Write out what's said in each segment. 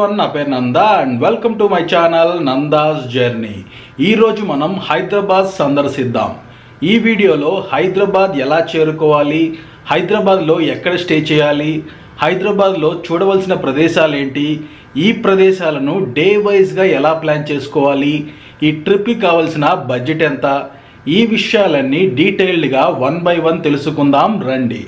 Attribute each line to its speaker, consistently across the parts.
Speaker 1: one నా పేరు Nanda and welcome to my channel Nanda's journey ఈరోజు మనం హైదరాబాద్ సందర్శిద్దాం ఈ వీడియోలో హైదరాబాద్ ఎలా చేరుకోవాలి హైదరాబాద్లో ఎక్కడ స్టే చేయాలి హైదరాబాద్లో చూడవలసిన ప్రదేశాలు ఏంటి ఈ ప్రదేశాలను డే వైజ్గా ఎలా ప్లాన్ చేసుకోవాలి ఈ ట్రిప్కి కావలసిన బడ్జెట్ ఎంత ఈ విషయాలన్నీ డీటెయిల్డ్గా వన్ బై వన్ తెలుసుకుందాం రండి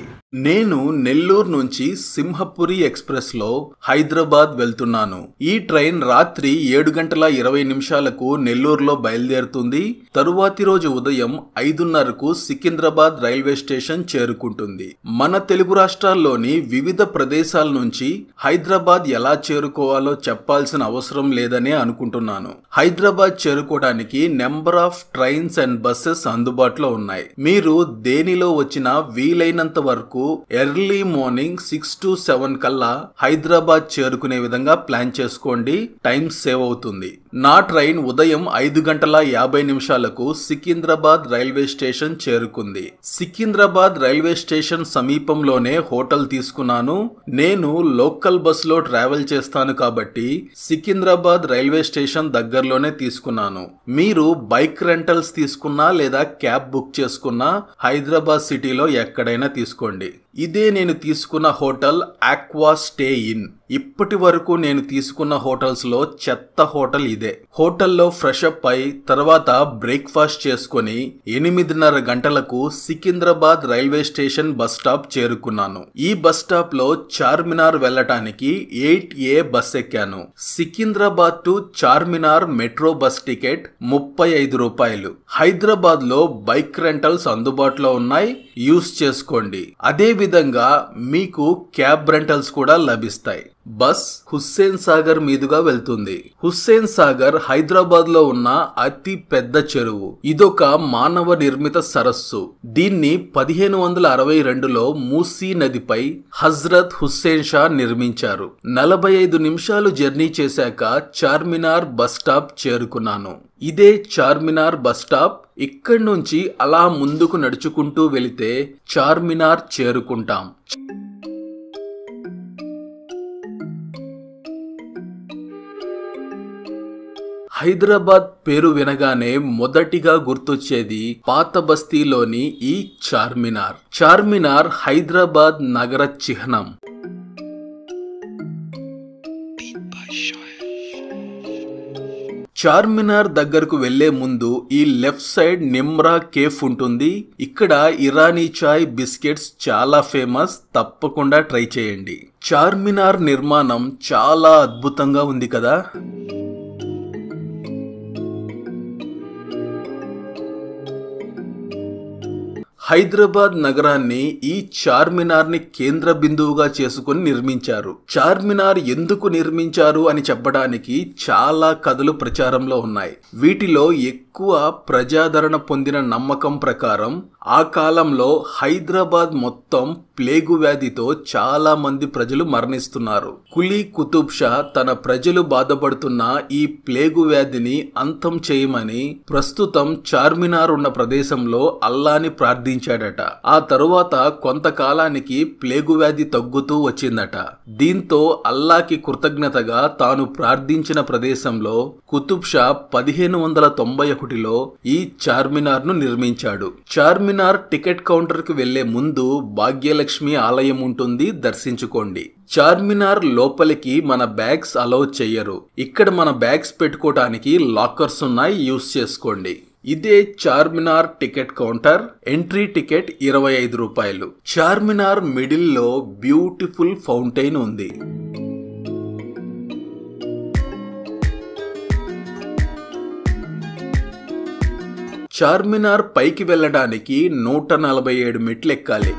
Speaker 1: నేను నెల్లూరు నుంచి సింహపురి ఎక్స్ప్రెస్లో హైదరాబాద్ వెళ్తున్నాను ఈ ట్రైన్ రాత్రి ఏడు గంటల ఇరవై నిమిషాలకు నెల్లూరులో బయలుదేరుతుంది తరువాతి రోజు ఉదయం ఐదున్నరకు సికింద్రాబాద్ రైల్వే స్టేషన్ చేరుకుంటుంది మన తెలుగు రాష్ట్రాల్లోని వివిధ ప్రదేశాల నుంచి హైదరాబాద్ ఎలా చేరుకోవాలో చెప్పాల్సిన అవసరం లేదనే అనుకుంటున్నాను హైదరాబాద్ చేరుకోవడానికి number of trains and buses అందుబాటులో ఉన్నాయి మీరు దేనిలో వచ్చినా వీలైనంత వరకు early morning six to seven కల్లా హైదరాబాద్ చేరుకునే విధంగా ప్లాన్ చేసుకోండి టైం సేవ్ అవుతుంది నా ట్రైన్ ఉదయం ఐదు గంటల యాభై నిమిషాలకు సికింద్రాబాద్ రైల్వే స్టేషన్ చేరుకుంది సికింద్రాబాద్ రైల్వే స్టేషన్ సమీపంలోనే హోటల్ తీసుకున్నాను నేను లోకల్ బస్సులో ట్రావెల్ చేస్తాను కాబట్టి సికింద్రాబాద్ రైల్వే స్టేషన్ దగ్గరలోనే తీసుకున్నాను మీరు బైక్ రెంటల్స్ తీసుకున్నా లేదా క్యాబ్ బుక్ చేసుకున్నా హైదరాబాద్ సిటీలో ఎక్కడైనా తీసుకోండి ఇదే నేను తీసుకున్న హోటల్ ఆక్వా స్టే ఇన్ ఇప్పటి వరకు నేను తీసుకున్న హోటల్స్లో చెత్త హోటల్ ఇదే హోటల్లో ఫ్రెష్ అప్ అయి తర్వాత బ్రేక్ఫాస్ట్ చేసుకుని ఎనిమిదిన్నర గంటలకు Secunderabad railway station bus stop చేరుకున్నాను ఈ బస్ స్టాప్ లో చార్మినార్ వెళ్ళటానికి ఎయిట్ ఏ బస్ ఎక్కాను Secunderabad to Charminar metro bus ticket ముప్పై ఐదు రూపాయలు హైదరాబాద్ లో బైక్ రెంటల్స్ అందుబాటులో ఉన్నాయి యూస్ చేసుకోండి అదే అదేవిధంగా మీకు క్యాబ్ రెంటల్స్ కూడా లభిస్తాయి బస్ హుస్సేన్ సాగర్ మీదుగా వెళ్తుంది హుస్సేన్ సాగర్ హైదరాబాద్ లో ఉన్న అతి పెద్ద చెరువు ఇదొక మానవ నిర్మిత సరస్సు దీన్ని పదిహేను వందల అరవై రెండులో మూసీ నదిపై హజ్రత్ హుస్సేన్ షా నిర్మించారు నలభై ఐదు నిమిషాలు జర్నీ చేశాక చార్మినార్ బస్ స్టాప్ చేరుకున్నాను ఇదే చార్మినార్ బస్ స్టాప్ ఇక్కడి నుంచి అలా ముందుకు నడుచుకుంటూ వెళితే చార్మినార్ చేరుకుంటాం హైదరాబాద్ పేరు వినగానే మొదటిగా గుర్తొచ్చేది పాత బస్తీలోని ఈ చార్మినార్ చార్మినార్ హైదరాబాద్ నగర చిహ్నం చార్మినార్ దగ్గరకు వెళ్లే ముందు ఈ లెఫ్ట్ సైడ్ నిమ్రా కేఫ్ ఉంటుంది ఇక్కడ ఇరానీ చాయ్ బిస్కెట్స్ చాలా ఫేమస్ తప్పకుండా ట్రై చేయండి చార్మినార్ నిర్మాణం చాలా అద్భుతంగా ఉంది కదా హైదరాబాద్ నగరాన్ని ఈ చార్మినార్ ని కేంద్ర బిందువుగా చేసుకుని నిర్మించారు చార్మినార్ ఎందుకు నిర్మించారు అని చెప్పడానికి చాలా కథలు ప్రచారంలో ఉన్నాయి వీటిలో ఎక్కువ ప్రజాదరణ పొందిన నమ్మకం ప్రకారం ఆ కాలంలో హైదరాబాద్ మొత్తం ప్లేగు వ్యాధితో చాలా మంది ప్రజలు మరణిస్తున్నారు కులీ కుతుబ్ షా తన ప్రజలు బాధపడుతున్న ఈ ప్లేగు వ్యాధిని అంతం చేయమని ప్రస్తుతం చార్మినార్ ఉన్న ప్రదేశంలో అల్లాని ప్రార్థించాడట ఆ తరువాత కొంతకాలానికి ప్లేగు వ్యాధి తగ్గుతూ వచ్చిందట దీంతో అల్లాకి కృతజ్ఞతగా తాను ప్రార్థించిన ప్రదేశంలో కుతుబ్ షా పదిహేను వందల తొంభై ఒకటిలో ఈ చార్మినార్ను నిర్మించాడు చార్మి చార్మినార్ టికెట్ కౌంటర్కు వెళ్లే ముందు భాగ్యలక్ష్మి ఆలయం ఉంటుంది దర్శించుకోండి చార్మినార్ లోపలికి మన బ్యాగ్స్ అలౌ చెయ్యరు ఇక్కడ మన బ్యాగ్స్ పెట్టుకోవటానికి లాకర్స్ ఉన్నాయి యూస్ చేసుకోండి ఇదే Charminar ticket counter entry ticket ఇరవై ఐదు రూపాయలు చార్మినార్ మిడిల్లో బ్యూటిఫుల్ ఫౌంటైన్ ఉంది చార్మినార్ పైకి వెళ్ళడానికి నూట నలభై ఏడు మెట్లు ఎక్కాలి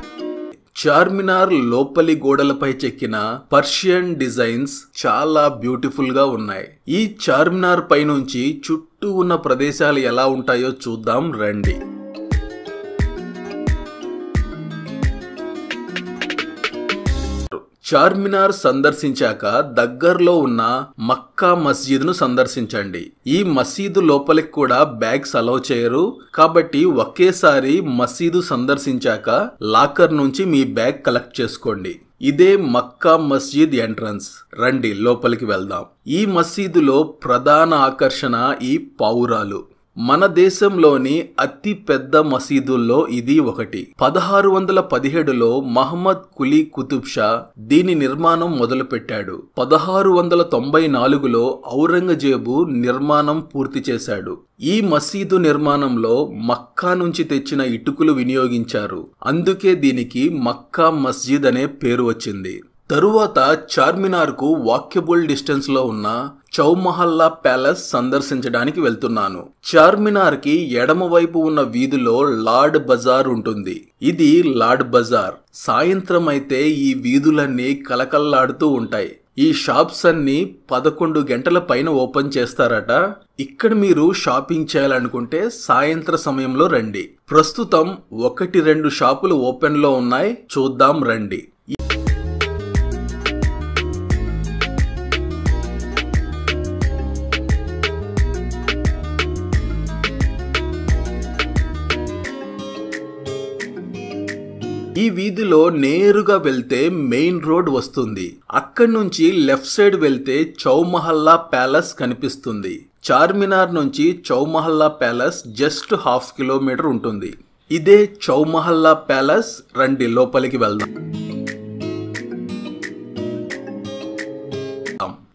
Speaker 1: చార్మినార్ లోపలి గోడలపై చెక్కిన పర్షియన్ డిజైన్స్ చాలా బ్యూటిఫుల్ గా ఉన్నాయి ఈ చార్మినార్ పైనుంచి చుట్టూ ఉన్న ప్రదేశాలు ఎలా ఉంటాయో చూద్దాం రండి చార్మినార్ సందర్శించాక దగ్గరలో ఉన్న మక్కా మస్జిద్ను సందర్శించండి ఈ మసీదు లోపలికి కూడా బ్యాగ్స్ అలౌ చేయరు కాబట్టి ఒకేసారి మసీదు సందర్శించాక లాకర్ నుంచి మీ బ్యాగ్ కలెక్ట్ చేసుకోండి ఇదే మక్కా మస్జిద్ ఎంట్రన్స్ రండి లోపలికి వెళ్దాం ఈ మసీదులో ప్రధాన ఆకర్షణ ఈ పావురాలు మన దేశంలోని అతి పెద్ద మసీదుల్లో ఇది ఒకటి పదహారు వందల పదిహేడులో మహమ్మద్ కులీ కుతుబ్ షా దీని నిర్మాణం మొదలుపెట్టాడు పదహారు వందల తొంభై నాలుగులో ఔరంగజేబు నిర్మాణం పూర్తి చేశాడు ఈ మసీదు నిర్మాణంలో మక్కా నుంచి తెచ్చిన ఇటుకలు వినియోగించారు అందుకే దీనికి మక్కా మస్జిద్ అనే పేరు వచ్చింది తరువాత చార్మినార్కు వాక్యబుల్ డిస్టెన్స్లో ఉన్న చౌమహల్లా ప్యాలెస్ సందర్శించడానికి వెళ్తున్నాను చార్మినార్ కి ఎడమవైపు ఉన్న వీధిలో లార్డ్ బజార్ ఉంటుంది ఇది లార్డ్ బజార్ సాయంత్రం అయితే ఈ వీధులన్నీ కలకల్లాడుతూ ఉంటాయి ఈ షాప్స్ అన్నీ పదకొండు గంటల పైన ఓపెన్ చేస్తారట ఇక్కడ మీరు షాపింగ్ చేయాలనుకుంటే సాయంత్ర సమయంలో రండి ప్రస్తుతం ఒకటి రెండు షాపులు ఓపెన్లో ఉన్నాయి చూద్దాం రండి ఈ వీధిలో నేరుగా వెళ్తే మెయిన్ రోడ్ వస్తుంది అక్కడి నుంచి లెఫ్ట్ సైడ్ వెళ్తే చౌమహల్లా ప్యాలెస్ కనిపిస్తుంది చార్మినార్ నుంచి Chowmahalla palace just half kilometre ఉంటుంది ఇదే చౌమహల్లా ప్యాలెస్ రండి లోపలికి వెళ్దాం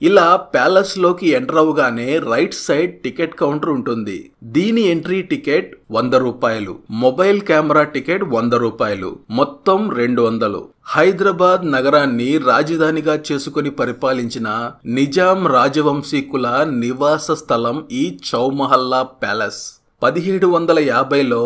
Speaker 1: ఇలా ప్యాలెస్లోకి ఎంటర్ అవగానే రైట్ సైడ్ టికెట్ కౌంటర్ ఉంటుంది దీని ఎంట్రీ టికెట్ వంద రూపాయలు మొబైల్ కెమెరా టికెట్ వంద రూపాయలు మొత్తం రెండు వందలు హైదరాబాద్ నగరాన్ని రాజధానిగా చేసుకుని పరిపాలించిన నిజాం రాజవంశీకుల నివాస స్థలం ఈ చౌమహల్లా ప్యాలెస్ పదిహేడు వందల యాభైలో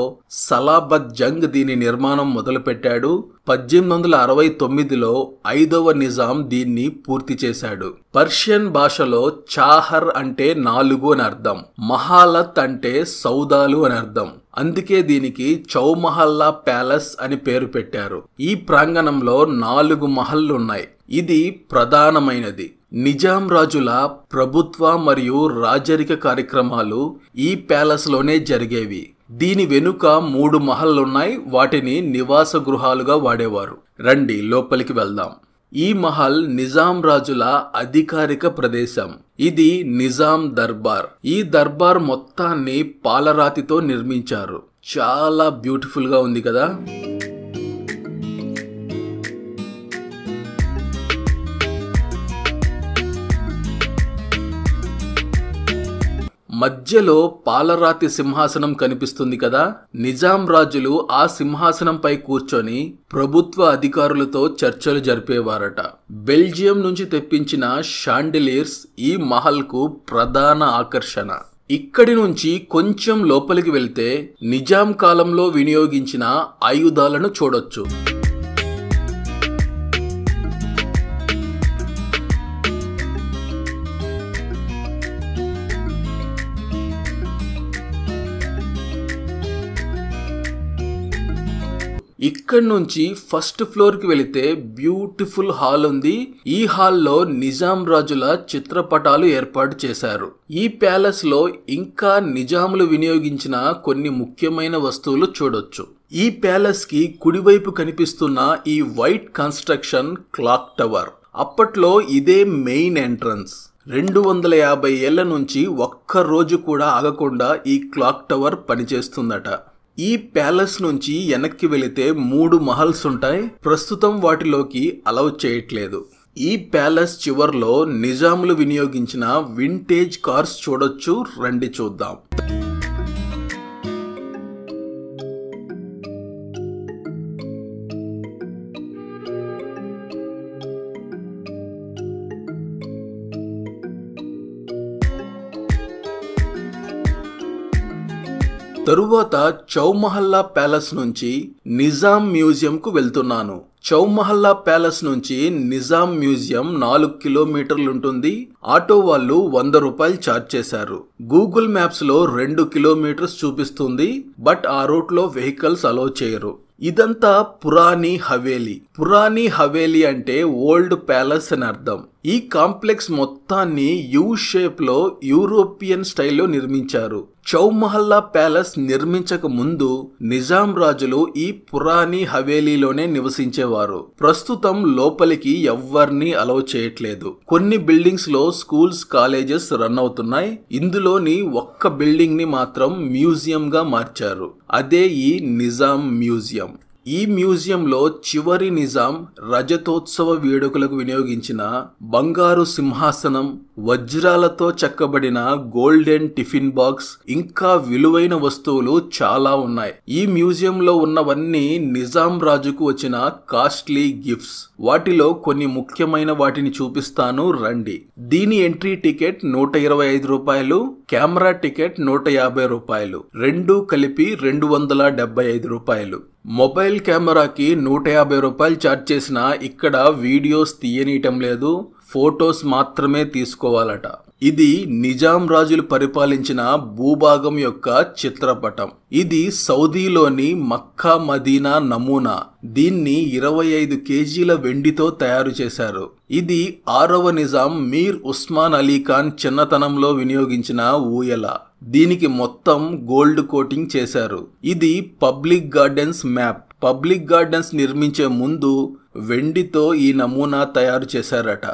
Speaker 1: సలాబత్ జంగ్ దీని నిర్మాణం మొదలుపెట్టాడు పద్దెనిమిది వందల అరవై తొమ్మిదిలో ఐదవ నిజాం దీన్ని పూర్తి చేశాడు పర్షియన్ భాషలో చాహర్ అంటే నాలుగు అని అర్థం మహాలత్ అంటే సౌదాలు అని అర్థం అందుకే దీనికి చౌమహల్లా ప్యాలెస్ అని పేరు పెట్టారు ఈ ప్రాంగణంలో నాలుగు మహల్లున్నాయి ఇది ప్రధానమైనది నిజాం రాజుల ప్రభుత్వ మరియు రాజరిక కార్యక్రమాలు ఈ ప్యాలెస్లోనే జరిగేవి దీని వెనుక మూడు మహల్లున్నాయి వాటిని నివాస గృహాలుగా వాడేవారు రండి లోపలికి వెళ్దాం ఈ మహల్ నిజాం రాజుల అధికారిక ప్రదేశం ఇది నిజాం దర్బార్ ఈ దర్బార్ మొత్తాన్ని పాలరాతితో నిర్మించారు చాలా బ్యూటిఫుల్గా ఉంది కదా మధ్యలో పాలరాతి సింహాసనం కనిపిస్తుంది కదా నిజాం రాజులు ఆ సింహాసనంపై కూర్చొని ప్రభుత్వ అధికారులతో చర్చలు జరిపేవారట బెల్జియం నుంచి తెప్పించిన షాండిలీర్స్ ఈ మహల్కు ప్రధాన ఆకర్షణ ఇక్కడి నుంచి కొంచెం లోపలికి వెళ్తే నిజాం కాలంలో వినియోగించిన ఆయుధాలను చూడొచ్చు ఇక్కడి నుంచి ఫస్ట్ ఫ్లోర్ కి వెళితే బ్యూటిఫుల్ హాల్ ఉంది ఈ హాల్లో నిజాం రాజుల చిత్రపటాలు ఏర్పాటు చేశారు ఈ ప్యాలెస్ లో ఇంకా నిజాములు వినియోగించిన కొన్ని ముఖ్యమైన వస్తువులు చూడొచ్చు ఈ ప్యాలెస్ కి కుడివైపు కనిపిస్తున్న ఈ వైట్ కన్స్ట్రక్షన్ క్లాక్ టవర్ అప్పట్లో ఇదే మెయిన్ ఎంట్రన్స్ రెండు వందల యాభై ఏళ్ల నుంచి ఒక్క రోజు కూడా ఆగకుండా ఈ క్లాక్ టవర్ పనిచేస్తుందట ఈ ప్యాలెస్ నుంచి వెనక్కి వెళితే మూడు మహల్స్ ఉంటాయి ప్రస్తుతం వాటిలోకి అలౌ చేయట్లేదు ఈ ప్యాలెస్ చివర్లో నిజాములు వినియోగించిన వింటేజ్ కార్స్ చూడొచ్చు రండి చూద్దాం తరువాత చౌమహల్లా ప్యాలెస్ నుంచి నిజాం మ్యూజియంకు వెళ్తున్నాను చౌమహల్లా ప్యాలెస్ నుంచి నిజాం మ్యూజియం నాలుగు కిలోమీటర్లు ఉంటుంది ఆటో వాళ్ళు వంద రూపాయలు ఛార్జ్ చేశారు గూగుల్ మ్యాప్స్ లో రెండు కిలోమీటర్స్ చూపిస్తుంది బట్ ఆ రూట్ లో వెహికల్స్ అలో చేయరు ఇదంతా పురాణి హవేలీ పురాణి హవేలీ అంటే ఓల్డ్ ప్యాలెస్ అని అర్థం ఈ కాంప్లెక్స్ మొత్తాన్ని యూ షేప్లో యూరోపియన్ స్టైల్లో నిర్మించారు చౌమహల్లా ప్యాలెస్ నిర్మించక ముందు నిజాం రాజులు ఈ పురాణి హవేలీలోనే నివసించేవారు ప్రస్తుతం లోపలికి ఎవ్వరిని అలవ్ చేయట్లేదు కొన్ని బిల్డింగ్స్ లో స్కూల్స్ కాలేజెస్ రన్ అవుతున్నాయి ఇందులోని ఒక్క బిల్డింగ్ ని మాత్రం మ్యూజియం గా మార్చారు అదే ఈ నిజాం మ్యూజియం ఈ మ్యూజియంలో చివరి నిజాం రజతోత్సవ వేడుకలకు వినియోగించిన బంగారు సింహాసనం వజ్రాలతో చెక్కబడిన గోల్డెన్ టిఫిన్ బాక్స్ ఇంకా విలువైన వస్తువులు చాలా ఉన్నాయి ఈ మ్యూజియంలో ఉన్నవన్నీ నిజాం రాజుకు వచ్చిన కాస్ట్లీ గిఫ్ట్స్ వాటిలో కొన్ని ముఖ్యమైన వాటిని చూపిస్తాను రండి దీని ఎంట్రీ టికెట్ నూట ఇరవై ఐదు రూపాయలు కెమెరా టికెట్ నూట యాభై రూపాయలు రెండు కలిపి రెండు వందల డెబ్బై ఐదు రూపాయలు మొబైల్ కెమెరాకి నూట యాభై రూపాయలు ఛార్జ్ చేసిన ఇక్కడ వీడియోస్ తీయనీయటం లేదు ఫోటోస్ మాత్రమే తీసుకోవాలట ఇది నిజాం రాజులు పరిపాలించిన భూభాగం యొక్క చిత్రపటం ఇది సౌదీలోని మక్కా మదీనా నమూనా దీన్ని ఇరవై ఐదు కేజీల వెండితో తయారు చేశారు ఇది ఆరవ నిజాం మీర్ ఉస్మాన్ అలీ ఖాన్ చిన్నతనంలో వినియోగించిన ఊయల దీనికి మొత్తం గోల్డ్ కోటింగ్ చేశారు ఇది public gardens map public gardens నిర్మించే ముందు వెండితో ఈ నమూనా తయారు చేశారట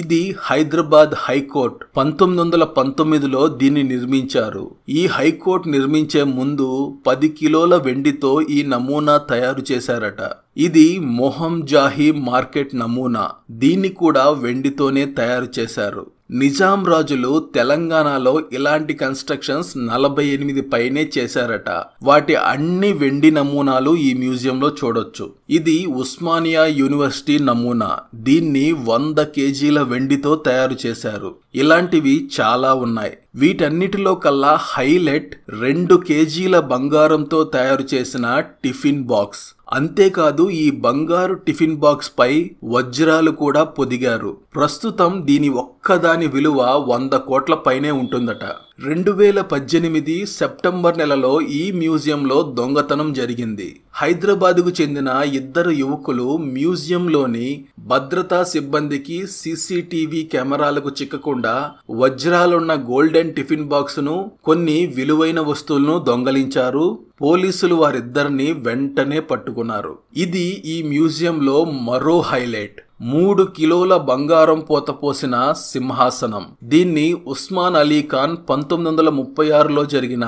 Speaker 1: ఇది హైదరాబాద్ హైకోర్టు పంతొమ్మిది వందల పంతొమ్మిదిలో దీన్ని నిర్మించారు ఈ హైకోర్టు నిర్మించే ముందు పది కిలోల వెండితో ఈ నమూనా తయారు చేశారట ఇది మొహంజాహీ మార్కెట్ నమూనా దీన్ని కూడా వెండితోనే తయారు చేశారు నిజాం రాజులు తెలంగాణలో ఇలాంటి కన్స్ట్రక్షన్స్ నలభై ఎనిమిది పైనే చేశారట వాటి అన్ని వెండి నమూనాలు ఈ మ్యూజియంలో చూడొచ్చు ఇది ఉస్మానియా యూనివర్సిటీ నమూనా దీన్ని వంద కేజీల వెండితో తయారు చేశారు ఇలాంటివి చాలా ఉన్నాయి వీటన్నిటిలో కల్లా హైలైట్ రెండు కేజీల బంగారంతో తయారు చేసిన టిఫిన్ బాక్స్ అంతేకాదు ఈ బంగారు టిఫిన్ బాక్స్ పై వజ్రాలు కూడా పొదిగారు ప్రస్తుతం దీని ఒక్క ఒక్కదాని విలువ వంద కోట్ల పైనే ఉంటుందట రెండు వేల పద్దెనిమిది సెప్టెంబర్ నెలలో ఈ మ్యూజియంలో దొంగతనం జరిగింది హైదరాబాద్కు చెందిన ఇద్దరు యువకులు మ్యూజియంలోని భద్రతా సిబ్బందికి సీసీటీవీ కెమెరాలకు చిక్కకుండా వజ్రాలున్న గోల్డెన్ టిఫిన్ బాక్స్ను కొన్ని విలువైన వస్తువులను దొంగలించారు పోలీసులు వారిద్దరిని వెంటనే పట్టుకున్నారు ఇది ఈ మ్యూజియంలో మరో హైలైట్ మూడు కిలోల బంగారం పోత పోసిన సింహాసనం దీన్ని ఉస్మాన్ అలీ ఖాన్ పంతొమ్మిది వందల ముప్పై ఆరులో జరిగిన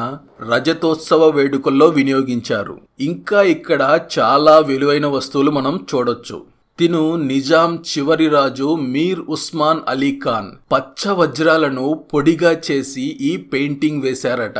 Speaker 1: రజతోత్సవ వేడుకల్లో వినియోగించారు ఇంకా ఇక్కడ చాలా విలువైన వస్తువులు మనం చూడొచ్చు తిను నిజాం చివరి రాజు మీర్ ఉస్మాన్ అలీ ఖాన్ పచ్చ వజ్రాలను పొడిగా చేసి ఈ పెయింటింగ్ వేశారట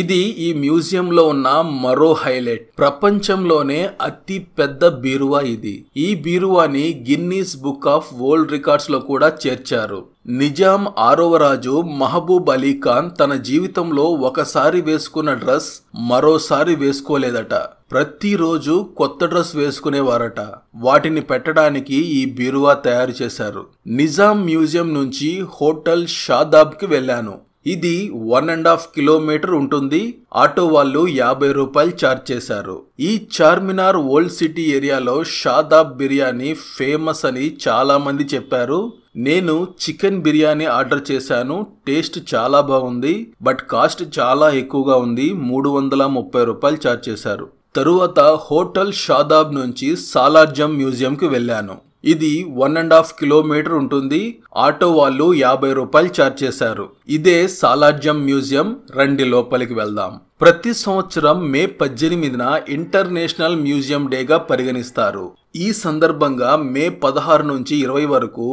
Speaker 1: ఇది ఈ మ్యూజియంలో ఉన్న మరో హైలైట్ ప్రపంచంలోనే అతి పెద్ద బీరువా ఇది ఈ బీరువాని Guinness book of world records లో కూడా చేర్చారు నిజాం ఆరవరాజు మహబూబ్ అలీ ఖాన్ తన జీవితంలో ఒకసారి వేసుకున్న డ్రెస్ మరోసారి వేసుకోలేదట ప్రతిరోజు కొత్త డ్రెస్ వేసుకునేవారట వాటిని పెట్టడానికి ఈ బీరువా తయారు చేశారు నిజాం మ్యూజియం నుంచి హోటల్ షాదాబ్కి వెళ్ళాను ఇది వన్ అండ్ హాఫ్ కిలోమీటర్ ఉంటుంది ఆటో వాళ్ళు యాభై రూపాయలు ఛార్జ్ చేశారు ఈ చార్మినార్ ఓల్డ్ సిటీ ఏరియాలో షాదాబ్ బిర్యానీ ఫేమస్ అని చాలా మంది చెప్పారు నేను చికెన్ బిర్యానీ ఆర్డర్ చేశాను టేస్ట్ చాలా బాగుంది బట్ కాస్ట్ చాలా ఎక్కువగా ఉంది మూడు వందల ముప్పై రూపాయలు ఛార్జ్ చేశారు తరువాత హోటల్ షాదాబ్ నుంచి సాలార్జం మ్యూజియంకి వెళ్ళాను ఇది వన్ అండ్ హాఫ్ కిలోమీటర్ ఉంటుంది ఆటో వాళ్ళు యాభై రూపాయలు ఛార్జ్ చేశారు ఇదే సాలార్జం మ్యూజియం రండి లోపలికి వెళ్దాం ప్రతి సంవత్సరం మే పద్దెనిమిదిన ఇంటర్నేషనల్ మ్యూజియం డేగా పరిగణిస్తారు ఈ సందర్భంగా మే పదహారు నుంచి ఇరవై వరకు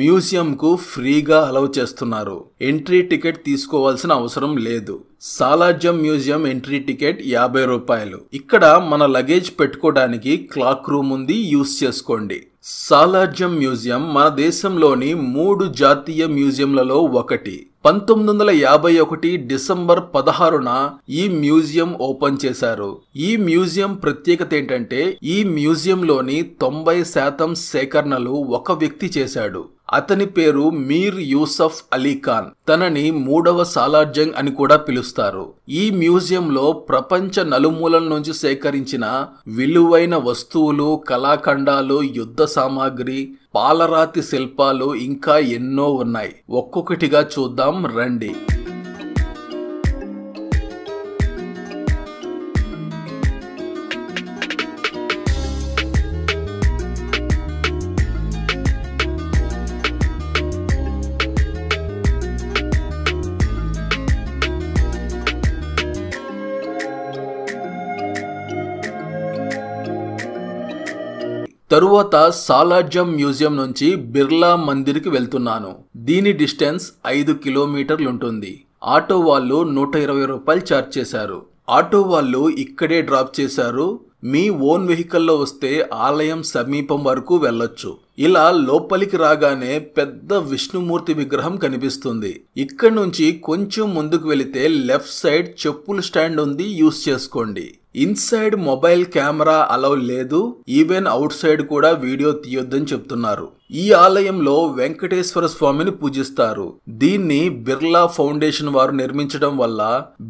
Speaker 1: మ్యూజియంకు ఫ్రీగా అలవ్ చేస్తున్నారు ఎంట్రీ టికెట్ తీసుకోవాల్సిన అవసరం లేదు సాలార్జం మ్యూజియం ఎంట్రీ టికెట్ యాభై రూపాయలు ఇక్కడ మన లగేజ్ పెట్టుకోవడానికి క్లాక్ రూమ్ ఉంది యూస్ చేసుకోండి సాలార్జం మ్యూజియం మన దేశంలోని మూడు జాతీయ మ్యూజియంలలో ఒకటి పంతొమ్మిది వందల యాభై ఒకటి డిసెంబర్ పదహారున ఈ మ్యూజియం ఓపెన్ చేశారు ఈ మ్యూజియం ప్రత్యేకత ఏంటంటే ఈ మ్యూజియంలోని తొంభై శాతం సేకరణలు ఒక వ్యక్తి చేశాడు అతని పేరు మీర్ యూసఫ్ అలీ ఖాన్ తనని మూడవ సాలార్జంగ్ అని కూడా పిలుస్తారు ఈ మ్యూజియంలో ప్రపంచ నలుమూలల నుంచి సేకరించిన విలువైన వస్తువులు కళాఖండాలు యుద్ధ సామాగ్రి పాలరాతి శిల్పాలు ఇంకా ఎన్నో ఉన్నాయి ఒక్కొక్కటిగా చూద్దాం రండి తరువాత సాలార్జం మ్యూజియం నుంచి బిర్లా మందిర్కి వెళ్తున్నాను దీని డిస్టెన్స్ ఐదు కిలోమీటర్లు ఉంటుంది ఆటో వాళ్ళు నూట ఇరవై రూపాయలు ఛార్జ్ చేశారు ఆటో వాళ్ళు ఇక్కడే డ్రాప్ చేశారు మీ ఓన్ వెహికల్లో వస్తే ఆలయం సమీపం వరకు వెళ్ళొచ్చు ఇలా లోపలికి రాగానే పెద్ద విష్ణుమూర్తి విగ్రహం కనిపిస్తుంది ఇక్కడ నుంచి కొంచెం ముందుకు వెళితే లెఫ్ట్ సైడ్ చెప్పుల స్టాండ్ ఉంది యూస్ చేసుకోండి ఇన్సైడ్ మొబైల్ కెమెరా అలౌ లేదు ఈవెన్ అవుట్ సైడ్ కూడా వీడియో తీయొద్దని చెప్తున్నారు ఈ ఆలయంలో వెంకటేశ్వర స్వామిని పూజిస్తారు దీన్ని బిర్లా ఫౌండేషన్ వారు నిర్మించడం వల్ల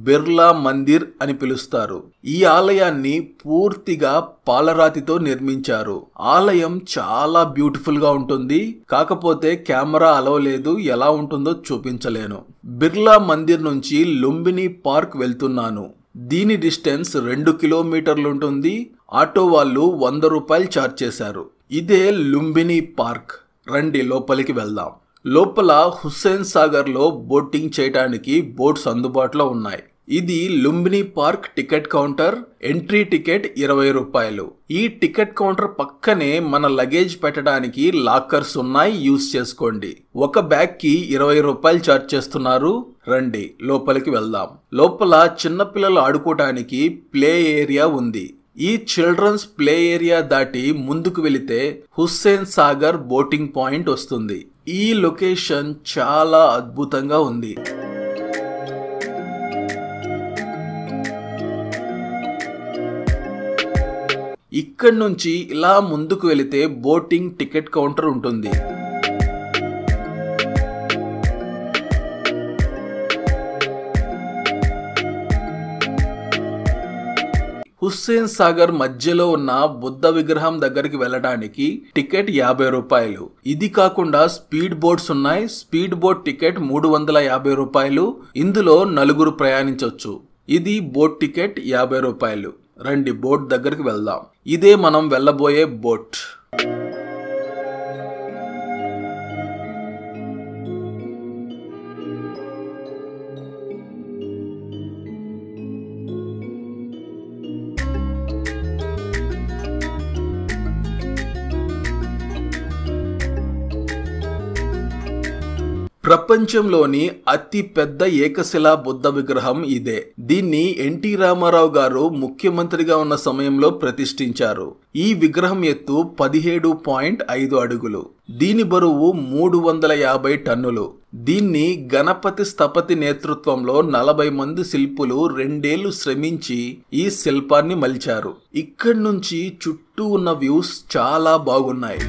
Speaker 1: బిర్లా మందిర్ అని పిలుస్తారు ఈ ఆలయాన్ని పూర్తిగా పాలరాతితో నిర్మించారు ఆలయం చాలా బ్యూటిఫుల్ గా ఉంటుంది కాకపోతే కెమెరా లేదు ఎలా ఉంటుందో చూపించలేను బిర్లా మందిర్ నుంచి లుంబిని పార్క్ వెళ్తున్నాను దీని డిస్టెన్స్ రెండు కిలోమీటర్లు ఉంటుంది ఆటో వాళ్ళు వంద రూపాయలు ఛార్జ్ చేశారు ఇదే లుంబిని పార్క్ రండి లోపలికి వెళ్దాం లోపల హుస్సేన్ సాగర్లో బోటింగ్ చేయడానికి బోట్స్ అందుబాటులో ఉన్నాయి ఇది Lumbini park ticket counter entry ticket ఇరవై రూపాయలు ఈ టికెట్ కౌంటర్ పక్కనే మన లగేజ్ పెట్టడానికి లాకర్స్ ఉన్నాయి యూస్ చేసుకోండి ఒక బ్యాగ్కి ఇరవై రూపాయలు చార్జ్ చేస్తున్నారు రండి లోపలికి వెళ్దాం లోపల చిన్నపిల్లలు ఆడుకోవటానికి ప్లే ఏరియా ఉంది ఈ చిల్డ్రన్స్ ప్లే ఏరియా దాటి ముందుకు వెళితే హుస్సేన్ సాగర్ బోటింగ్ పాయింట్ వస్తుంది ఈ లొకేషన్ చాలా అద్భుతంగా ఉంది ఇక్కడి నుంచి ఇలా ముందుకు వెళితే బోటింగ్ టికెట్ కౌంటర్ ఉంటుంది హుస్సేన్ సాగర్ మధ్యలో ఉన్న బుద్ధ విగ్రహం దగ్గరికి వెళ్ళడానికి టికెట్ యాభై రూపాయలు ఇది కాకుండా స్పీడ్ బోట్స్ ఉన్నాయి స్పీడ్ బోట్ టికెట్ మూడు వందల యాభై రూపాయలు ఇందులో నలుగురు ప్రయాణించవచ్చు ఇది బోట్ టికెట్ యాభై రూపాయలు రండి బోట్ దగ్గరికి వెళ్దాం ఇదే మనం వెళ్ళబోయే బోట్ ప్రపంచంలోని అతి పెద్ద ఏకశిలా బుద్ధ విగ్రహం ఇదే దీన్ని ఎన్టీ రామారావు గారు ముఖ్యమంత్రిగా ఉన్న సమయంలో ప్రతిష్ఠించారు ఈ విగ్రహం ఎత్తు పదిహేడు పాయింట్ ఐదు అడుగులు దీని బరువు మూడు వందల యాభై టన్నులు దీన్ని గణపతి స్థపతి నేతృత్వంలో నలభై మంది శిల్పులు రెండేళ్లు శ్రమించి ఈ శిల్పాన్ని మలిచారు ఇక్కడ నుంచి చుట్టూ ఉన్న వ్యూస్ చాలా బాగున్నాయి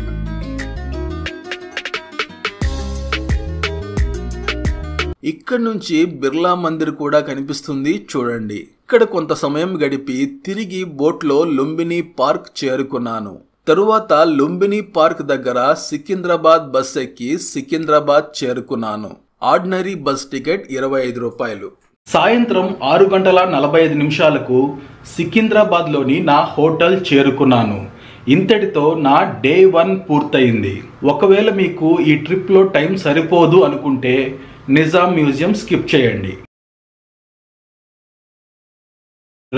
Speaker 1: ఇక్కడి నుంచి బిర్లా మందిర్ కూడా కనిపిస్తుంది చూడండి ఇక్కడ కొంత సమయం గడిపి తిరిగి బోట్లో లుంబిని పార్క్ చేరుకున్నాను తరువాత లుంబిని పార్క్ దగ్గర సికింద్రాబాద్ బస్ ఎక్కి సికింద్రాబాద్ చేరుకున్నాను ఆర్డినరీ బస్ టికెట్ ఇరవై ఐదు రూపాయలు సాయంత్రం ఆరు గంటల నలభై ఐదు నిమిషాలకు సికింద్రాబాద్లోని నా హోటల్ చేరుకున్నాను ఇంతటితో నా డే వన్ పూర్తయింది ఒకవేళ మీకు ఈ ట్రిప్లో టైం సరిపోదు అనుకుంటే నిజాం మ్యూజియం స్కిప్ చేయండి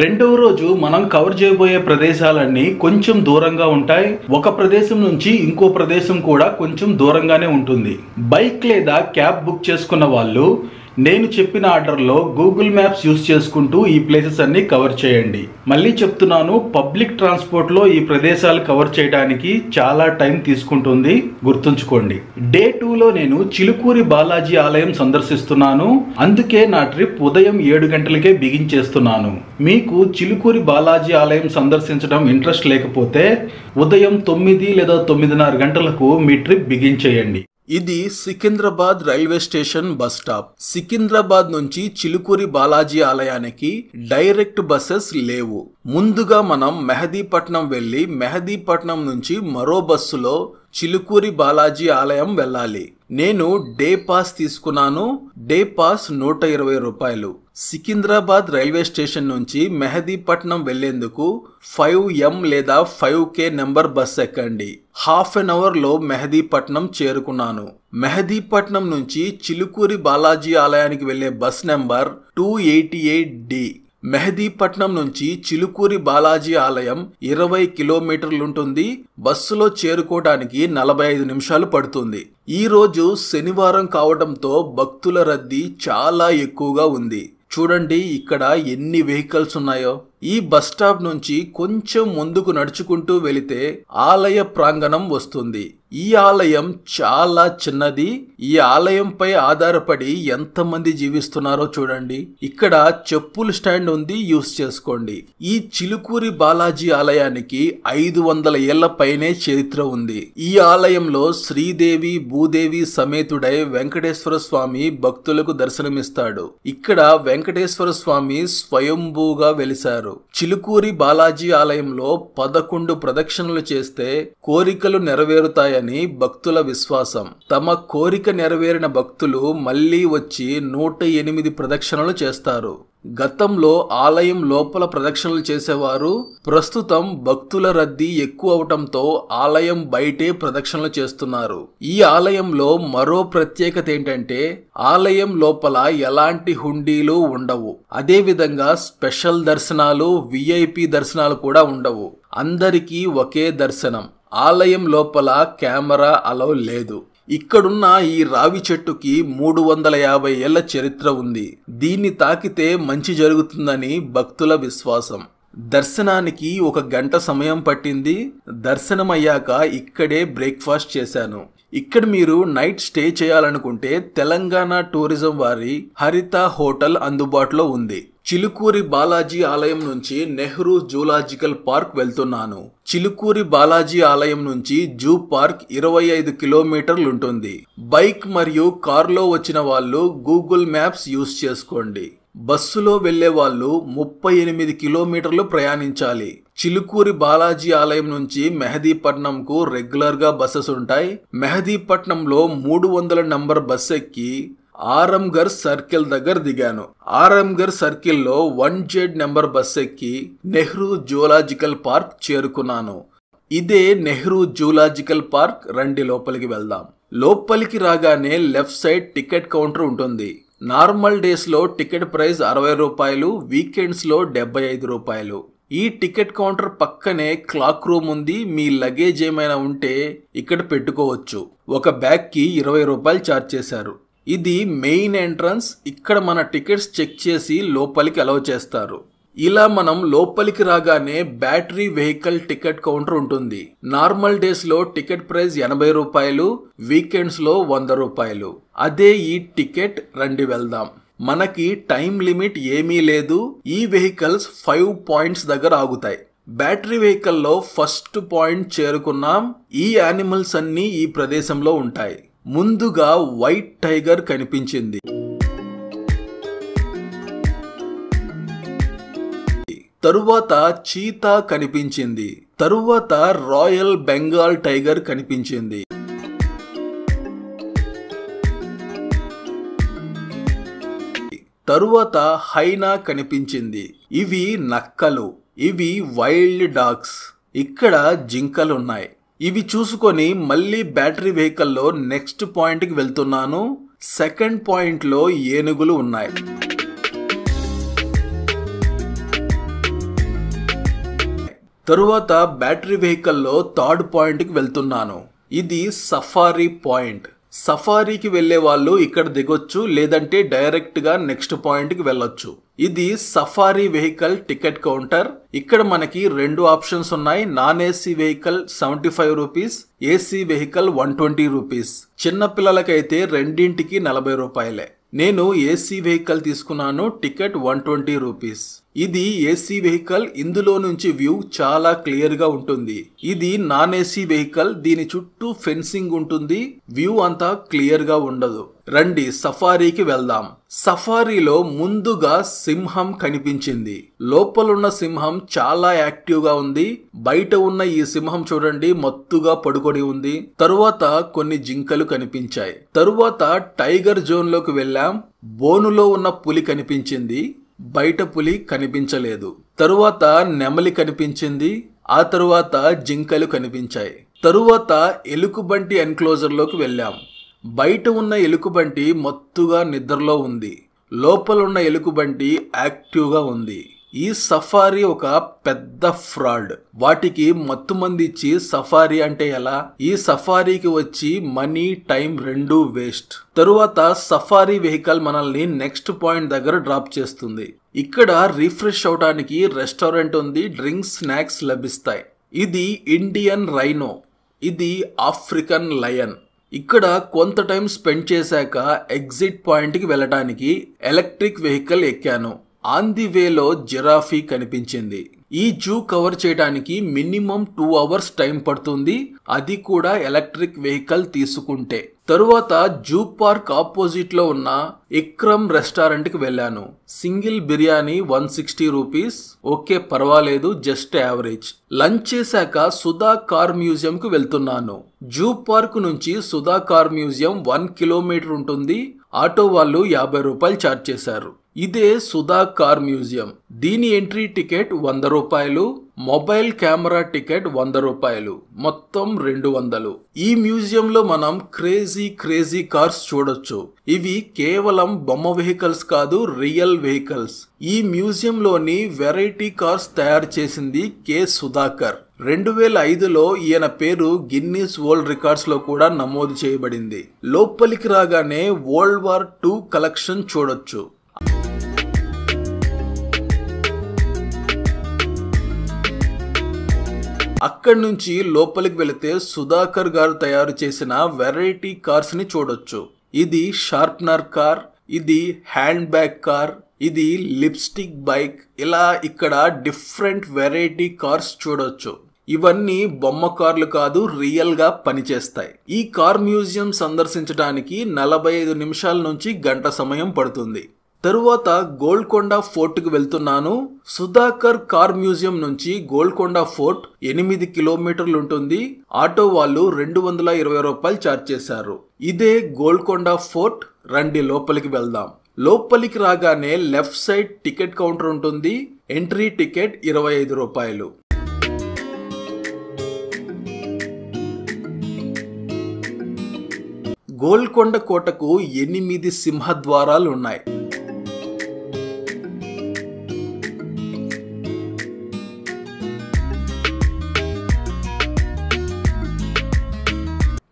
Speaker 1: రెండవ రోజు మనం కవర్ చేయబోయే ప్రదేశాలన్నీ కొంచెం దూరంగా ఉంటాయి ఒక ప్రదేశం నుంచి ఇంకో ప్రదేశం కూడా కొంచెం దూరంగానే ఉంటుంది బైక్ లేదా క్యాబ్ బుక్ చేసుకున్న వాళ్ళు నేను చెప్పిన ఆర్డర్లో గూగుల్ మ్యాప్స్ యూస్ చేసుకుంటూ ఈ ప్లేసెస్ అన్ని కవర్ చేయండి మళ్ళీ చెప్తున్నాను పబ్లిక్ ట్రాన్స్పోర్ట్లో ఈ ప్రదేశాలు కవర్ చేయడానికి చాలా టైం తీసుకుంటుంది గుర్తుంచుకోండి డే టూలో నేను చిలుకూరి బాలాజీ ఆలయం సందర్శిస్తున్నాను అందుకే నా ట్రిప్ ఉదయం ఏడు గంటలకే బిగించేస్తున్నాను మీకు చిలుకూరి బాలాజీ ఆలయం సందర్శించడం ఇంట్రెస్ట్ లేకపోతే ఉదయం తొమ్మిది లేదా తొమ్మిదిన్నర గంటలకు మీ ట్రిప్ బిగించేయండి ఇది Secunderabad railway station bus stop Secunderabad నుంచి చిలుకూరి బాలాజీ ఆలయానికి డైరెక్ట్ బస్సెస్ లేవు ముందుగా మనం మెహదీపట్నం వెళ్ళి మెహదీపట్నం నుంచి మరో బస్సులో చిలుకూరి బాలాజీ ఆలయం వెళ్ళాలి నేను డే పాస్ తీసుకున్నాను డే పాస్ నూట ఇరవై రూపాయలు సికింద్రాబాద్ రైల్వే స్టేషన్ నుంచి మెహదీపట్నం వెళ్లేందుకు ఫైవ్ ఎం లేదా ఫైవ్ కే నెంబర్ బస్ ఎక్కండి హాఫ్ అన్ అవర్లో మెహదీపట్నం చేరుకున్నాను మెహదీపట్నం నుంచి చిలుకూరి బాలాజీ ఆలయానికి వెళ్లే bus number two eighty eight D Mehdipatnam నుంచి చిలుకూరి బాలాజీ ఆలయం ఇరవై కిలోమీటర్లుంటుంది బస్సులో చేరుకోవడానికి నలభై ఐదు నిమిషాలు పడుతుంది ఈ రోజు శనివారం కావడంతో భక్తుల రద్దీ చాలా ఎక్కువగా ఉంది చూడండి ఇక్కడ ఎన్ని వెహికల్స్ ఉన్నాయో ఈ బస్ స్టాప్ నుంచి కొంచెం ముందుకు నడుచుకుంటూ వెళితే ఆలయ ప్రాంగణం వస్తుంది ఈ ఆలయం చాలా చిన్నది ఈ ఆలయంపై ఆధారపడి ఎంతమంది జీవిస్తున్నారో చూడండి ఇక్కడ చెప్పుల స్టాండ్ ఉంది యూస్ చేసుకోండి ఈ చిలుకూరి బాలాజీ ఆలయానికి ఐదు వందల ఏళ్ల పైనే చరిత్ర ఉంది ఈ ఆలయంలో శ్రీదేవి భూదేవి సమేతుడై వెంకటేశ్వర స్వామి భక్తులకు దర్శనమిస్తాడు ఇక్కడ వెంకటేశ్వర స్వామి స్వయంభూగా వెలిశారు చిలుకూరి బాలాజీ ఆలయంలో పదకొండు ప్రదక్షిణలు చేస్తే కోరికలు నెరవేరుతాయి ఉంటాయని భక్తుల విశ్వాసం తమ కోరిక నెరవేరిన భక్తులు మళ్లీ వచ్చి నూట ఎనిమిది ప్రదక్షిణలు చేస్తారు గతంలో ఆలయం లోపల ప్రదక్షిణలు చేసేవారు ప్రస్తుతం భక్తుల రద్దీ ఎక్కువ అవటంతో ఆలయం బయటే ప్రదక్షిణలు చేస్తున్నారు ఈ ఆలయంలో మరో ప్రత్యేకత ఏంటంటే ఆలయం లోపల ఎలాంటి హుండీలు ఉండవు అదేవిధంగా స్పెషల్ దర్శనాలు విఐపి దర్శనాలు కూడా ఉండవు అందరికీ ఒకే దర్శనం ఆలయం లోపల కెమెరా అలౌ లేదు ఇక్కడున్న ఈ రావి చెట్టుకి మూడు వందల యాభై ఏళ్ల చరిత్ర ఉంది దీన్ని తాకితే మంచి జరుగుతుందని భక్తుల విశ్వాసం దర్శనానికి ఒక గంట సమయం పట్టింది దర్శనమయ్యాక ఇక్కడే బ్రేక్ఫాస్ట్ చేశాను ఇక్కడ మీరు నైట్ స్టే చేయాలనుకుంటే తెలంగాణ టూరిజం వారి హరిత హోటల్ అందుబాటులో ఉంది చిలుకూరి బాలాజీ ఆలయం నుంచి నెహ్రూ జూలాజికల్ పార్క్ వెళ్తున్నాను చిలుకూరి బాలాజీ ఆలయం నుంచి జూ పార్క్ ఇరవై ఐదు కిలోమీటర్లుంటుంది బైక్ మరియు కారులో వచ్చిన వాళ్ళు గూగుల్ మ్యాప్స్ యూస్ చేసుకోండి బస్సులో వెళ్లే వాళ్ళు ముప్పై ఎనిమిది కిలోమీటర్లు ప్రయాణించాలి చిలుకూరి బాలాజీ ఆలయం నుంచి మెహదీపట్నంకు రెగ్యులర్గా బస్సెస్ ఉంటాయి మెహదీపట్నంలో మూడు వందల నంబర్ బస్ ఎక్కి ఆరంఘర్ సర్కిల్ దగ్గర దిగాను ఆరంగర్ సర్కిల్లో వన్ జెడ్ నెంబర్ బస్ ఎక్కి నెహ్రూ జూలాజికల్ పార్క్ చేరుకున్నాను ఇదే నెహ్రూ జూలాజికల్ పార్క్ రండి లోపలికి వెళ్దాం లోపలికి రాగానే లెఫ్ట్ సైడ్ టికెట్ కౌంటర్ ఉంటుంది నార్మల్ డేస్లో టికెట్ ప్రైస్ అరవై రూపాయలు వీకెండ్స్లో డెబ్బై ఐదు రూపాయలు ఈ టికెట్ కౌంటర్ పక్కనే క్లాక్ రూమ్ ఉంది మీ లగేజ్ ఏమైనా ఉంటే ఇక్కడ పెట్టుకోవచ్చు ఒక బ్యాగ్కి ఇరవై రూపాయలు ఛార్జ్ చేశారు ఇది మెయిన్ ఎంట్రన్స్ ఇక్కడ మన టికెట్స్ చెక్ చేసి లోపలికి అలౌ చేస్తారు ఇలా మనం లోపలికి రాగానే బ్యాటరీ వెహికల్ టికెట్ కౌంటర్ ఉంటుంది నార్మల్ డేస్ లో టికెట్ ప్రైస్ ఎనభై రూపాయలు వీకెండ్స్ లో వంద రూపాయలు అదే ఈ టికెట్ రండి వెళ్దాం మనకి టైం లిమిట్ ఏమీ లేదు ఈ వెహికల్స్ ఫైవ్ పాయింట్స్ దగ్గర ఆగుతాయి బ్యాటరీ వెహికల్లో ఫస్ట్ పాయింట్ చేరుకున్నాం ఈ యానిమల్స్ అన్నీ ఈ ప్రదేశంలో ఉంటాయి ముందుగా వైట్ టైగర్ కనిపించింది తరువాత చీతా కనిపించింది తరువాత రాయల్ బెంగాల్ టైగర్ కనిపించింది తరువాత హైనా కనిపించింది ఇవి నక్కలు ఇవి వైల్డ్ డాగ్స్ ఇక్కడ జింకలున్నాయి ఇవి చూసుకొని మళ్ళీ బ్యాటరీ వెహికల్లో నెక్స్ట్ పాయింట్కి వెళ్తున్నాను సెకండ్ పాయింట్లో ఏనుగులు ఉన్నాయి తరువాత బ్యాటరీ వెహికల్లో థర్డ్ పాయింట్కి వెళ్తున్నాను ఇది సఫారీ పాయింట్ సఫారీకి వెళ్ళే వాళ్ళు ఇక్కడ దిగొచ్చు లేదంటే డైరెక్ట్గా నెక్స్ట్ పాయింట్కి వెళ్ళొచ్చు ఇది సఫారీ వెహికల్ టికెట్ కౌంటర్ ఇక్కడ మనకి రెండు ఆప్షన్స్ ఉన్నాయి non AC vehicle seventy five rupees AC vehicle one twenty rupees చిన్న పిల్లలకైతే రెండింటికి నలభై రూపాయలే నేను ఏసీ వెహికల్ తీసుకున్నాను టికెట్ వన్ ట్వంటీ రూపీస్ ఇది ఏసీ వెహికల్ ఇందులో నుంచి వ్యూ చాలా క్లియర్ గా ఉంటుంది ఇది నాన్ ఏసీ వెహికల్ దీని చుట్టూ ఫెన్సింగ్ ఉంటుంది వ్యూ అంతా క్లియర్ గా ఉండదు రండి సఫారీకి వెళ్దాం సఫారీలో ముందుగా సింహం కనిపించింది లోపలున్న సింహం చాలా యాక్టివ్గా ఉంది బయట ఉన్న ఈ సింహం చూడండి మత్తుగా పడుకొని ఉంది తరువాత కొన్ని జింకలు కనిపించాయి తరువాత టైగర్ జోన్లోకి వెళ్ళాం బోనులో ఉన్న పులి కనిపించింది బయట పులి కనిపించలేదు తరువాత నెమలి కనిపించింది ఆ తరువాత జింకలు కనిపించాయి తరువాత ఎలుకుబంటి ఎన్క్లోజర్లోకి వెళ్ళాం బయట ఉన్న ఎలుకుబంటి మత్తుగా నిద్రలో ఉంది లోపలున్న ఎలుకుబంటి యాక్టివ్గా ఉంది ఈ సఫారీ ఒక పెద్ద ఫ్రాడ్ వాటికి మత్తు ఇచ్చి సఫారీ అంటే ఎలా ఈ సఫారీకి వచ్చి మనీ టైం రెండు వేస్ట్ తరువాత సఫారీ వెహికల్ మనల్ని నెక్స్ట్ పాయింట్ దగ్గర డ్రాప్ చేస్తుంది ఇక్కడ రిఫ్రెష్ అవడానికి రెస్టారెంట్ ఉంది డ్రింక్స్ స్నాక్స్ లభిస్తాయి ఇది ఇండియన్ రైనో ఇది ఆఫ్రికన్ లయన్ ఇక్కడ కొంత టైం స్పెండ్ చేశాక ఎగ్జిట్ పాయింట్కి వెళ్ళడానికి ఎలక్ట్రిక్ వెహికల్ ఎక్కాను ఆన్ ది వేలో జిరాఫీ కనిపించింది ఈ జూ కవర్ చేయడానికి మినిమం టూ అవర్స్ టైం పడుతుంది అది కూడా ఎలక్ట్రిక్ వెహికల్ తీసుకుంటే తరువాత జూ పార్క్ ఆపోజిట్ లో ఉన్న ఇక్రమ్ రెస్టారెంట్ కి వెళ్ళాను single biryani one sixty rupees okay పర్వాలేదు జస్ట్ యావరేజ్ లంచ్ చేశాక సుధా కార్ మ్యూజియం కు వెళ్తున్నాను జూ పార్క్ నుంచి Sudha car museum one kilometre ఉంటుంది ఆటో వాళ్ళు యాభై రూపాయలు ఛార్జ్ చేశారు ఇదే సుధా కార్ మ్యూజియం దీని ఎంట్రీ టికెట్ వంద రూపాయలు మొబైల్ కెమెరా టికెట్ వంద రూపాయలు మొత్తం రెండు వందలు ఈ మ్యూజియంలో మనం క్రేజీ క్రేజీ కార్స్ చూడొచ్చు ఇవి కేవలం బొమ్మ వెహికల్స్ కాదు రియల్ వెహికల్స్ ఈ మ్యూజియంలోని వెరైటీ కార్స్ తయారు చేసింది కె సుధాకర్ రెండు వేల ఐదులో ఈయన పేరు గిన్నీస్ వరల్డ్ రికార్డ్స్ లో కూడా నమోదు చేయబడింది లోపలికి రాగానే వరల్డ్ వార్ టూ కలెక్షన్ చూడొచ్చు అక్కడి నుంచి లోపలికి వెళితే సుధాకర్ గారు తయారు చేసిన వెరైటీ కార్స్ ని చూడొచ్చు ఇది షార్ప్నర్ కార్ ఇది హ్యాండ్ బ్యాగ్ కార్ ఇది లిప్స్టిక్ బైక్ ఇలా ఇక్కడ డిఫరెంట్ వెరైటీ కార్స్ చూడొచ్చు ఇవన్నీ బొమ్మ కార్లు కాదు రియల్ గా పనిచేస్తాయి ఈ కార్ మ్యూజియం సందర్శించడానికి నలభై ఐదు నిమిషాల నుంచి గంట సమయం పడుతుంది తరువాత గోల్కొండ ఫోర్ట్కు వెళ్తున్నాను సుధాకర్ కార్ మ్యూజియం నుంచి గోల్కొండ ఫోర్ట్ ఎనిమిది కిలోమీటర్లు ఉంటుంది ఆటో వాళ్ళు రెండు వందల ఇరవై రూపాయలు ఛార్జ్ చేశారు ఇదే గోల్కొండ ఫోర్ట్ రండి లోపలికి వెళ్దాం లోపలికి రాగానే లెఫ్ట్ సైడ్ టికెట్ కౌంటర్ ఉంటుంది ఎంట్రీ టికెట్ ఇరవై ఐదు రూపాయలు గోల్కొండ కోటకు ఎనిమిది సింహద్వారాలు ఉన్నాయి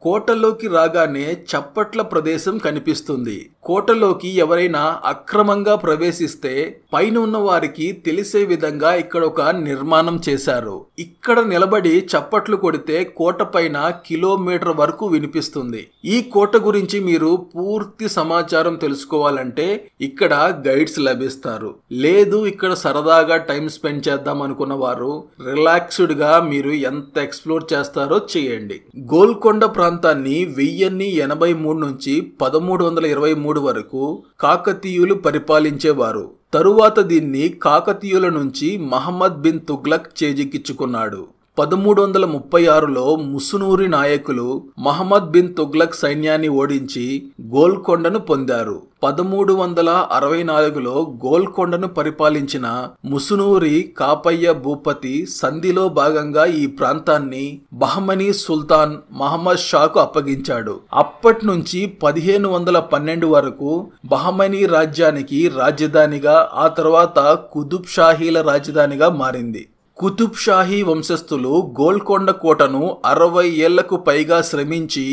Speaker 1: కోటలోకి రాగానే చప్పట్ల ప్రదేశం కనిపిస్తుంది కోటలోకి ఎవరైనా అక్రమంగా ప్రవేశిస్తే పైన ఉన్న వారికి తెలిసే విధంగా ఇక్కడ ఒక నిర్మాణం చేశారు ఇక్కడ నిలబడి చప్పట్లు కొడితే కోట పైన కిలోమీటర్ వరకు వినిపిస్తుంది ఈ కోట గురించి మీరు పూర్తి సమాచారం తెలుసుకోవాలంటే ఇక్కడ గైడ్స్ లభిస్తారు లేదు ఇక్కడ సరదాగా టైం స్పెండ్ చేద్దాం అనుకున్న వారు రిలాక్స్డ్గా మీరు ఎంత ఎక్స్ప్లోర్ చేస్తారో చేయండి గోల్కొండ ప్రాంతం ప్రాంతాన్ని వెయ్యిన్ని ఎనభై మూడు నుంచి పదమూడు వందల ఇరవై మూడు వరకు కాకతీయులు పరిపాలించేవారు తరువాత దీన్ని కాకతీయుల నుంచి మహమ్మద్ బిన్ తుగ్లక్ చేజిక్కించుకున్నాడు పదమూడు వందల ముప్పై ఆరులో ముసునూరి నాయకులు మహమ్మద్ బిన్ తుగ్లక్ సైన్యాన్ని ఓడించి గోల్కొండను పొందారు పదమూడు వందల అరవై నాలుగులో గోల్కొండను పరిపాలించిన ముసునూరి కాపయ్య భూపతి సంధిలో భాగంగా ఈ ప్రాంతాన్ని బహమనీ సుల్తాన్ మహమ్మద్ షాకు అప్పగించాడు అప్పటి నుంచి పదిహేను వందల పన్నెండు వరకు బహమనీ రాజ్యానికి రాజధానిగా ఆ తర్వాత కుదుబ్ షాహీల రాజధానిగా మారింది కుతుబ్షాహీ వంశస్థులు గోల్కొండ కోటను అరవై ఏళ్లకు పైగా శ్రమించి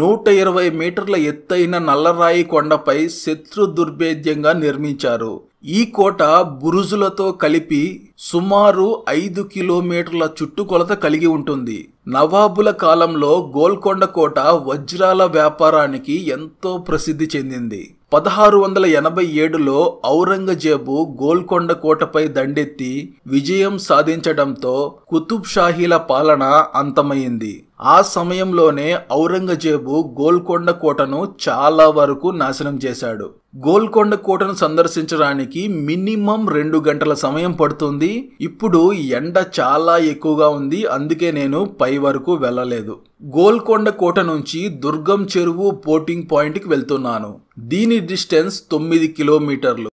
Speaker 1: నూట ఇరవై మీటర్ల ఎత్తైన నల్లరాయి కొండపై శత్రు దుర్భేద్యంగా నిర్మించారు ఈ కోట బురుజులతో కలిపి సుమారు ఐదు కిలోమీటర్ల చుట్టుకొలత కలిగి ఉంటుంది నవాబుల కాలంలో గోల్కొండ కోట వజ్రాల వ్యాపారానికి ఎంతో ప్రసిద్ధి చెందింది పదహారు వందల ఎనభై ఏడులో ఔరంగజేబు గోల్కొండ కోటపై దండెత్తి విజయం సాధించడంతో కుతుబ్ షాహీల పాలన అంతమైంది ఆ సమయంలోనే ఔరంగజేబు గోల్కొండ కోటను చాలా వరకు నాశనం చేశాడు గోల్కొండ కోటను సందర్శించడానికి మినిమం రెండు గంటల సమయం పడుతుంది ఇప్పుడు ఎండ చాలా ఎక్కువగా ఉంది అందుకే నేను పై వరకు వెళ్ళలేదు గోల్కొండ కోట నుంచి దుర్గం చెరువు పోటింగ్ పాయింట్కి వెళ్తున్నాను దీని డిస్టెన్స్ తొమ్మిది కిలోమీటర్లు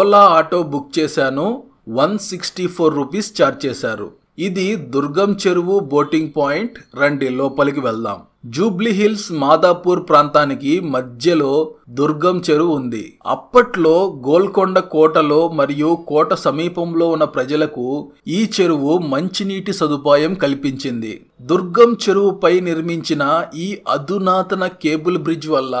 Speaker 1: ఓలా ఆటో బుక్ చేశాను one sixty four rupees charge చేశారు ఇది దుర్గం చెరువు బోటింగ్ పాయింట్ రండి లోపలికి వెళ్దాం జూబ్లీ హిల్స్ మాదాపూర్ ప్రాంతానికి మధ్యలో దుర్గం చెరువు ఉంది అప్పట్లో గోల్కొండ కోటలో మరియు కోట సమీపంలో ఉన్న ప్రజలకు ఈ చెరువు మంచినీటి సదుపాయం కల్పించింది దుర్గం చెరువుపై నిర్మించిన ఈ అధునాతన కేబుల్ బ్రిడ్జ్ వల్ల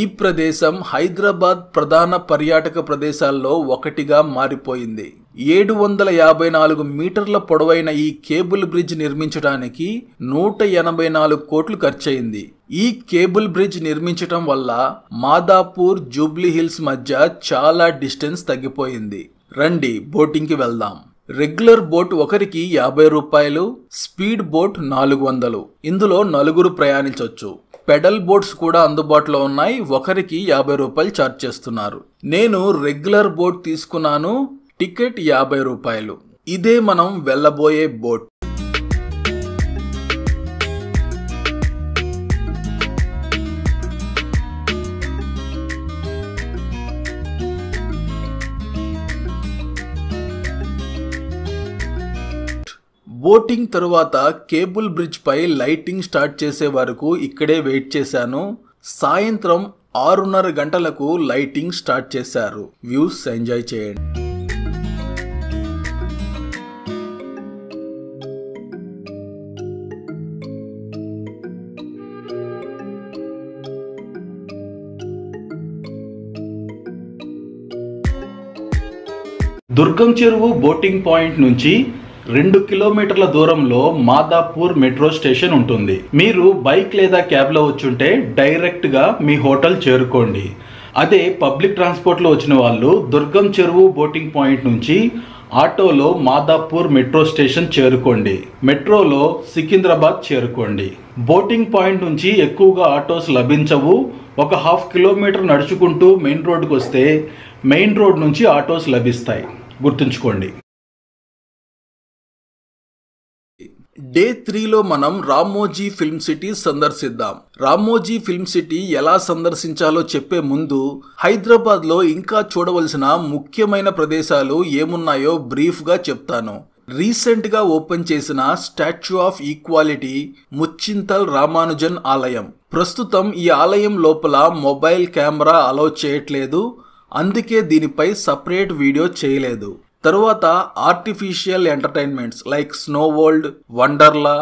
Speaker 1: ఈ ప్రదేశం హైదరాబాద్ ప్రధాన పర్యాటక ప్రదేశాల్లో ఒకటిగా మారిపోయింది ఏడు వందల యాభై నాలుగు మీటర్ల పొడవైన ఈ కేబుల్ బ్రిడ్జ్ నిర్మించడానికి నూట ఎనభై నాలుగు కోట్లు ఖర్చయింది ఈ కేబుల్ బ్రిడ్జ్ నిర్మించటం వల్ల మాదాపూర్ జూబ్లీ హిల్స్ మధ్య చాలా డిస్టెన్స్ తగ్గిపోయింది రండి బోటింగ్కి వెళ్దాం రెగ్యులర్ బోట్ ఒకరికి యాభై రూపాయలు స్పీడ్ బోట్ నాలుగు వందలు ఇందులో నలుగురు ప్రయాణించవచ్చు పెడల్ బోట్స్ కూడా అందుబాటులో ఉన్నాయి ఒకరికి యాభై రూపాయలు ఛార్జ్ చేస్తున్నారు నేను రెగ్యులర్ బోట్ తీసుకున్నాను టికెట్ యాభై రూపాయలు ఇదే మనం వెళ్ళబోయే బోట్ బోటింగ్ తరువాత కేబుల్ బ్రిడ్జ్ పై లైటింగ్ స్టార్ట్ చేసే వరకు ఇక్కడే వెయిట్ చేశాను సాయంత్రం ఆరున్నర గంటలకు లైటింగ్ స్టార్ట్ చేశారు వ్యూస్ ఎంజాయ్ చేయండి దుర్గం చెరువు బోటింగ్ పాయింట్ నుంచి రెండు కిలోమీటర్ల దూరంలో మాదాపూర్ మెట్రో స్టేషన్ ఉంటుంది మీరు బైక్ లేదా క్యాబ్లో వచ్చుంటే డైరెక్ట్గా మీ హోటల్ చేరుకోండి అదే పబ్లిక్ ట్రాన్స్పోర్ట్లో వచ్చిన వాళ్ళు దుర్గం చెరువు బోటింగ్ పాయింట్ నుంచి ఆటోలో మాదాపూర్ మెట్రో స్టేషన్ చేరుకోండి మెట్రోలో సికింద్రాబాద్ చేరుకోండి బోటింగ్ పాయింట్ నుంచి ఎక్కువగా ఆటోస్ లభించవు ఒక హాఫ్ కిలోమీటర్ నడుచుకుంటూ మెయిన్ రోడ్డుకు వస్తే మెయిన్ రోడ్ నుంచి ఆటోస్ లభిస్తాయి గుర్తుంచుకోండి డే త్రీలో మనం రామ్మోజీ ఫిల్మ్ సిటీ సందర్శిద్దాం రామోజీ ఫిల్మ్ సిటీ ఎలా సందర్శించాలో చెప్పే ముందు హైదరాబాద్లో ఇంకా చూడవలసిన ముఖ్యమైన ప్రదేశాలు ఏమున్నాయో బ్రీఫ్గా చెప్తాను రీసెంట్గా ఓపెన్ చేసిన statue of equality Muchintal Ramanujan ఆలయం ప్రస్తుతం ఈ ఆలయం లోపల మొబైల్ కెమెరా అలౌ చేయట్లేదు అందుకే దీనిపై సపరేట్ వీడియో చేయలేదు తరువాత artificial entertainments like snow world Wonderla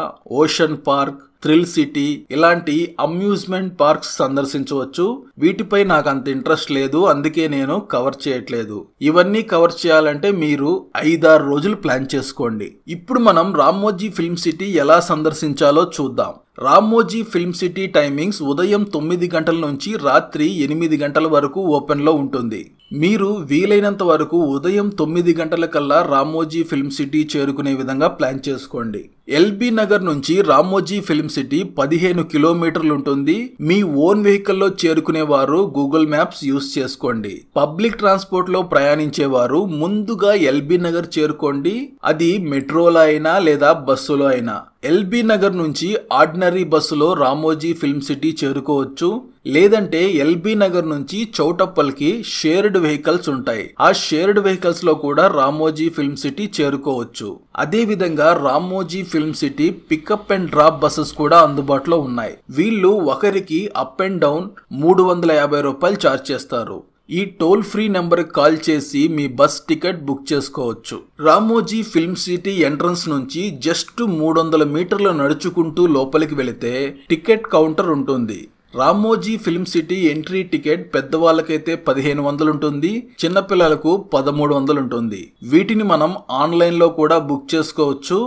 Speaker 1: ocean park thrill city ఇలాంటి అమ్యూజ్మెంట్ పార్క్స్ సందర్శించవచ్చు వీటిపై నాకు అంత ఇంట్రెస్ట్ లేదు అందుకే నేను కవర్ చేయట్లేదు ఇవన్నీ కవర్ చేయాలంటే మీరు ఐదారు రోజులు ప్లాన్ చేసుకోండి ఇప్పుడు మనం రామ్మోజీ ఫిల్మ్ సిటీ ఎలా సందర్శించాలో చూద్దాం రామ్మోజీ ఫిల్మ్ సిటీ టైమింగ్స్ ఉదయం తొమ్మిది గంటల నుంచి రాత్రి ఎనిమిది గంటల వరకు ఓపెన్లో ఉంటుంది మీరు వీలైనంత వరకు ఉదయం తొమ్మిది గంటల కల్లా రామోజీ ఫిల్మ్ సిటీ చేరుకునే విధంగా ప్లాన్ చేసుకోండి ఎల్బీ నగర్ నుంచి రామ్మోజీ ఫిల్మ్ సిటీ పదిహేను కిలోమీటర్లు ఉంటుంది మీ ఓన్ వెహికల్లో చేరుకునేవారు గూగుల్ మ్యాప్స్ యూస్ చేసుకోండి పబ్లిక్ ట్రాన్స్పోర్ట్లో ప్రయాణించేవారు ముందుగా ఎల్బీ నగర్ చేరుకోండి అది మెట్రోలో అయినా లేదా బస్సులో అయినా ఎల్బీ నగర్ నుంచి ఆర్డినరీ బస్సులో రామోజీ ఫిల్మ్ సిటీ చేరుకోవచ్చు లేదంటే ఎల్బీ నగర్ నుంచి చౌటప్పల్కి షేర్డ్ వెహికల్స్ ఉంటాయి ఆ షేర్డ్ వెహికల్స్ లో కూడా రామోజీ ఫిల్మ్ సిటీ చేరుకోవచ్చు అదే విధంగా Ramoji film city pickup and drop buses కూడా అందుబాటులో ఉన్నాయి వీళ్ళు ఒకరికి అప్ అండ్ డౌన్ మూడు వందల యాభై రూపాయలు ఛార్జ్ చేస్తారు ఈ టోల్ ఫ్రీ నెంబర్కి కాల్ చేసి మీ బస్ టికెట్ బుక్ చేసుకోవచ్చు రామోజీ ఫిల్మ్ సిటీ ఎంట్రన్స్ నుంచి జస్ట్ మూడు వందల మీటర్లు నడుచుకుంటూ లోపలికి వెళితే టికెట్ కౌంటర్ ఉంటుంది Ramoji film city entry ticket పెద్దవాళ్ళకైతే పదిహేను వందలు ఉంటుంది చిన్నపిల్లలకు పదమూడు వందలు ఉంటుంది వీటిని మనం ఆన్లైన్లో కూడా బుక్ చేసుకోవచ్చు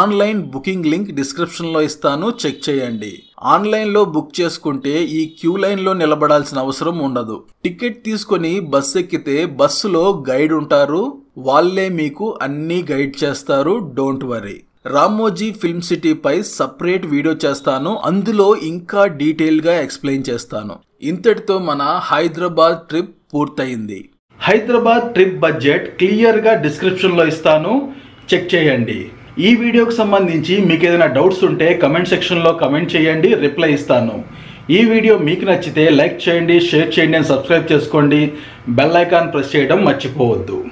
Speaker 1: ఆన్లైన్ బుకింగ్ లింక్ డిస్క్రిప్షన్లో ఇస్తాను చెక్ చేయండి ఆన్లైన్లో బుక్ చేసుకుంటే ఈ క్యూ లైన్లో నిలబడాల్సిన అవసరం ఉండదు టికెట్ తీసుకొని బస్సు ఎక్కితే బస్సులో గైడ్ ఉంటారు వాళ్ళే మీకు అన్నీ గైడ్ చేస్తారు డోంట్ వరీ రామోజీ ఫిల్మ్ సిటీపై సపరేట్ వీడియో చేస్తాను అందులో ఇంకా డీటెయిల్గా ఎక్స్ప్లెయిన్ చేస్తాను ఇంతటితో మన హైదరాబాద్ ట్రిప్ పూర్తయింది హైదరాబాద్ ట్రిప్ బడ్జెట్ క్లియర్గా డిస్క్రిప్షన్లో ఇస్తాను చెక్ చేయండి ఈ వీడియోకి సంబంధించి మీకు ఏదైనా డౌట్స్ ఉంటే కమెంట్ సెక్షన్లో కమెంట్ చేయండి రిప్లై ఇస్తాను ఈ వీడియో మీకు నచ్చితే లైక్ చేయండి షేర్ చేయండి అండ్ సబ్స్క్రైబ్ చేసుకోండి బెల్ ఐకాన్ ప్రెస్ చేయడం మర్చిపోవద్దు